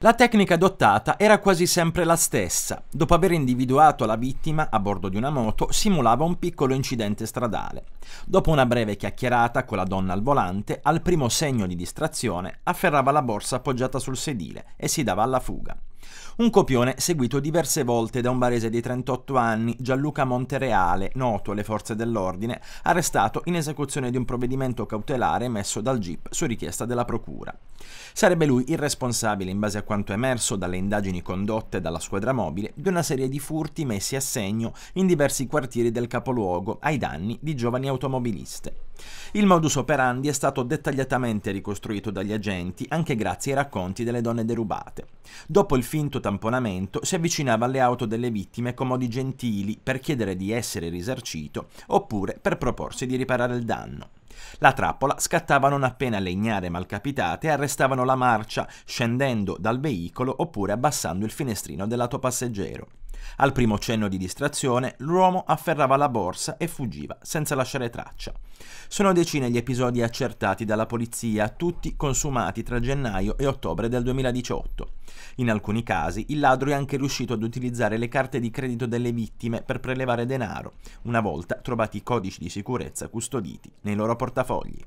La tecnica adottata era quasi sempre la stessa. Dopo aver individuato la vittima a bordo di una moto, simulava un piccolo incidente stradale. Dopo una breve chiacchierata con la donna al volante, al primo segno di distrazione, afferrava la borsa appoggiata sul sedile e si dava alla fuga. Un copione seguito diverse volte da un barese di 38 anni, Gianluca Montereale, noto alle forze dell'ordine, arrestato in esecuzione di un provvedimento cautelare emesso dal GIP su richiesta della Procura. Sarebbe lui il responsabile, in base a quanto emerso dalle indagini condotte dalla squadra mobile, di una serie di furti messi a segno in diversi quartieri del capoluogo ai danni di giovani automobiliste. Il modus operandi è stato dettagliatamente ricostruito dagli agenti anche grazie ai racconti delle donne derubate. Dopo il film finto tamponamento, si avvicinava alle auto delle vittime con modi gentili per chiedere di essere risarcito oppure per proporsi di riparare il danno. La trappola scattava non appena legnare malcapitate e arrestavano la marcia, scendendo dal veicolo oppure abbassando il finestrino dell'autopasseggero. Al primo cenno di distrazione, l'uomo afferrava la borsa e fuggiva, senza lasciare traccia. Sono decine gli episodi accertati dalla polizia, tutti consumati tra gennaio e ottobre del 2018. In alcuni casi il ladro è anche riuscito ad utilizzare le carte di credito delle vittime per prelevare denaro, una volta trovati i codici di sicurezza custoditi nei loro portafogli.